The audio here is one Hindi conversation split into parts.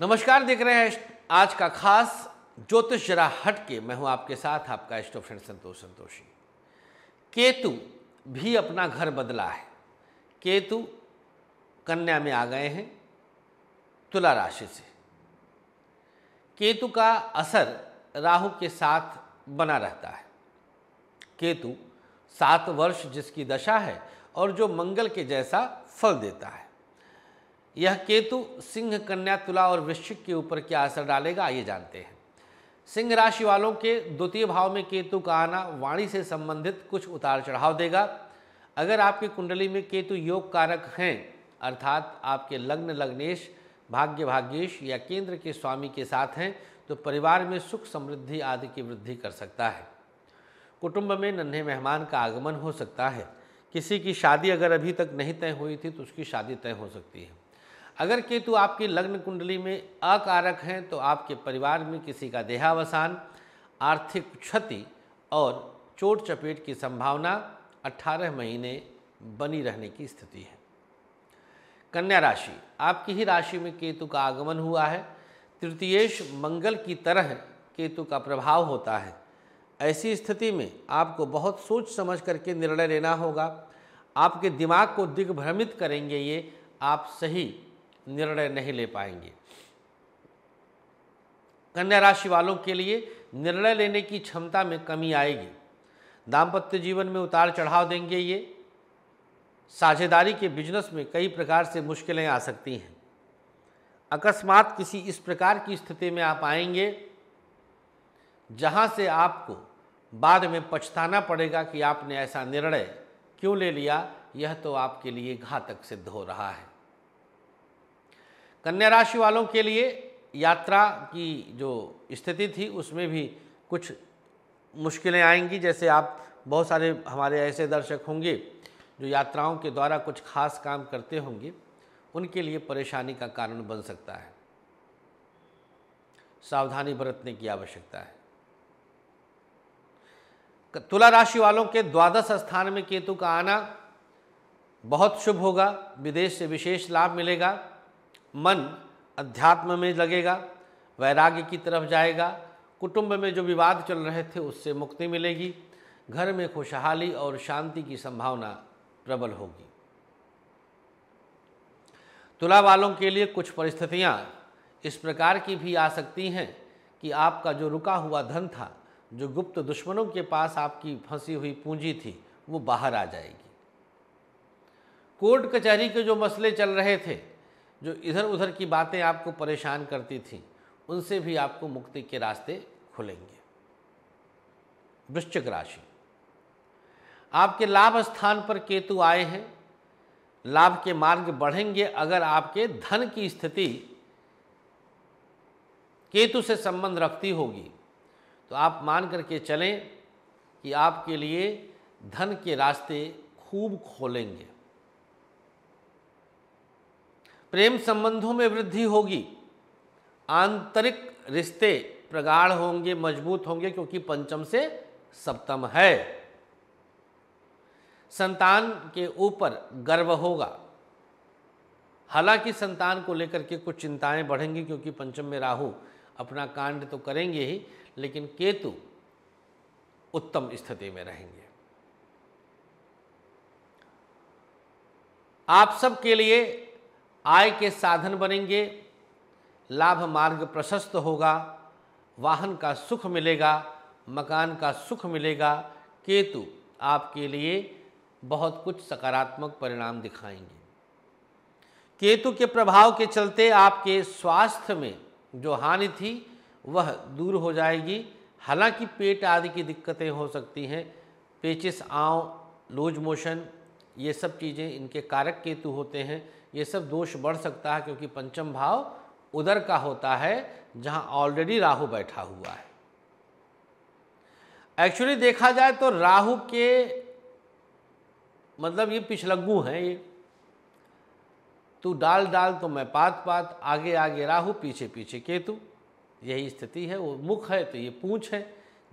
नमस्कार देख रहे हैं आज का खास ज्योतिष जरा हट के मैं हूं आपके साथ आपका इष्ट फ्रेंड संतोष संतोषी केतु भी अपना घर बदला है केतु कन्या में आ गए हैं तुला राशि से केतु का असर राहु के साथ बना रहता है केतु सात वर्ष जिसकी दशा है और जो मंगल के जैसा फल देता है यह केतु सिंह कन्या तुला और वृश्चिक के ऊपर क्या असर डालेगा आइए जानते हैं सिंह राशि वालों के द्वितीय भाव में केतु का आना वाणी से संबंधित कुछ उतार चढ़ाव देगा अगर आपकी कुंडली में केतु योग कारक हैं अर्थात आपके लग्न लग्नेश भाग्य भाग्येश या केंद्र के स्वामी के साथ हैं तो परिवार में सुख समृद्धि आदि की वृद्धि कर सकता है कुटुंब में नन्हे मेहमान का आगमन हो सकता है किसी की शादी अगर अभी तक नहीं तय हुई थी तो उसकी शादी तय हो सकती है अगर केतु आपके लग्न कुंडली में अकारक हैं तो आपके परिवार में किसी का देहावसान आर्थिक क्षति और चोट चपेट की संभावना 18 महीने बनी रहने की स्थिति है कन्या राशि आपकी ही राशि में केतु का आगमन हुआ है तृतीयेश मंगल की तरह केतु का प्रभाव होता है ऐसी स्थिति में आपको बहुत सोच समझ करके निर्णय लेना होगा आपके दिमाग को दिग्भ्रमित करेंगे ये आप सही निर्णय नहीं ले पाएंगे कन्या राशि वालों के लिए निर्णय लेने की क्षमता में कमी आएगी दाम्पत्य जीवन में उतार चढ़ाव देंगे ये साझेदारी के बिजनेस में कई प्रकार से मुश्किलें आ सकती हैं अकस्मात किसी इस प्रकार की स्थिति में आप आएंगे जहाँ से आपको बाद में पछताना पड़ेगा कि आपने ऐसा निर्णय क्यों ले लिया यह तो आपके लिए घातक सिद्ध हो रहा है कन्या राशि वालों के लिए यात्रा की जो स्थिति थी उसमें भी कुछ मुश्किलें आएंगी जैसे आप बहुत सारे हमारे ऐसे दर्शक होंगे जो यात्राओं के द्वारा कुछ खास काम करते होंगे उनके लिए परेशानी का कारण बन सकता है सावधानी बरतने की आवश्यकता है तुला राशि वालों के द्वादश स्थान में केतु का आना बहुत शुभ होगा विदेश से विशेष लाभ मिलेगा मन अध्यात्म में लगेगा वैराग्य की तरफ जाएगा कुटुंब में जो विवाद चल रहे थे उससे मुक्ति मिलेगी घर में खुशहाली और शांति की संभावना प्रबल होगी तुला वालों के लिए कुछ परिस्थितियाँ इस प्रकार की भी आ सकती हैं कि आपका जो रुका हुआ धन था जो गुप्त दुश्मनों के पास आपकी फंसी हुई पूंजी थी वो बाहर आ जाएगी कोर्ट कचहरी के जो मसले चल रहे थे जो इधर उधर की बातें आपको परेशान करती थी उनसे भी आपको मुक्ति के रास्ते खुलेंगे वृश्चिक राशि आपके लाभ स्थान पर केतु आए हैं लाभ के मार्ग बढ़ेंगे अगर आपके धन की स्थिति केतु से संबंध रखती होगी तो आप मान करके चलें कि आपके लिए धन के रास्ते खूब खोलेंगे प्रेम संबंधों में वृद्धि होगी आंतरिक रिश्ते प्रगाढ़ होंगे मजबूत होंगे क्योंकि पंचम से सप्तम है संतान के ऊपर गर्व होगा हालांकि संतान को लेकर के कुछ चिंताएं बढ़ेंगी क्योंकि पंचम में राहु अपना कांड तो करेंगे ही लेकिन केतु उत्तम स्थिति में रहेंगे आप सब के लिए आय के साधन बनेंगे लाभ मार्ग प्रशस्त होगा वाहन का सुख मिलेगा मकान का सुख मिलेगा केतु आपके लिए बहुत कुछ सकारात्मक परिणाम दिखाएंगे केतु के प्रभाव के चलते आपके स्वास्थ्य में जो हानि थी वह दूर हो जाएगी हालांकि पेट आदि की दिक्कतें हो सकती हैं पेचिस आँव लूज मोशन ये सब चीज़ें इनके कारक केतु होते हैं ये सब दोष बढ़ सकता है क्योंकि पंचम भाव उधर का होता है जहां ऑलरेडी राहु बैठा हुआ है एक्चुअली देखा जाए तो राहु के मतलब ये पिछलग्गु हैं ये तू डाल डाल तो मैं पात पात आगे आगे राहु पीछे पीछे केतु यही स्थिति है वो मुख है तो ये पूंछ है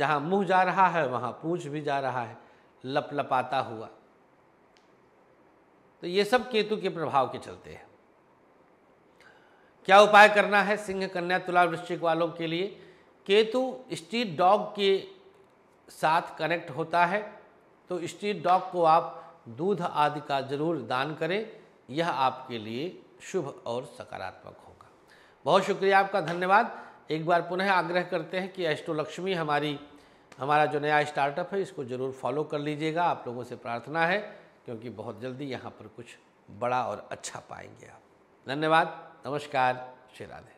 जहां मुख जा रहा है वहां पूंछ भी जा रहा है लप लपाता हुआ तो ये सब केतु के प्रभाव के चलते हैं क्या उपाय करना है सिंह कन्या तुला वृश्चिक वालों के लिए केतु स्ट्रीट डॉग के साथ कनेक्ट होता है तो स्ट्रीट डॉग को आप दूध आदि का जरूर दान करें यह आपके लिए शुभ और सकारात्मक होगा बहुत शुक्रिया आपका धन्यवाद एक बार पुनः आग्रह करते हैं कि एस्ट्रो लक्ष्मी हमारी हमारा जो नया स्टार्टअप है इसको ज़रूर फॉलो कर लीजिएगा आप लोगों से प्रार्थना है क्योंकि बहुत जल्दी यहाँ पर कुछ बड़ा और अच्छा पाएंगे आप धन्यवाद नमस्कार श्री राधे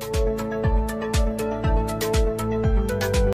Música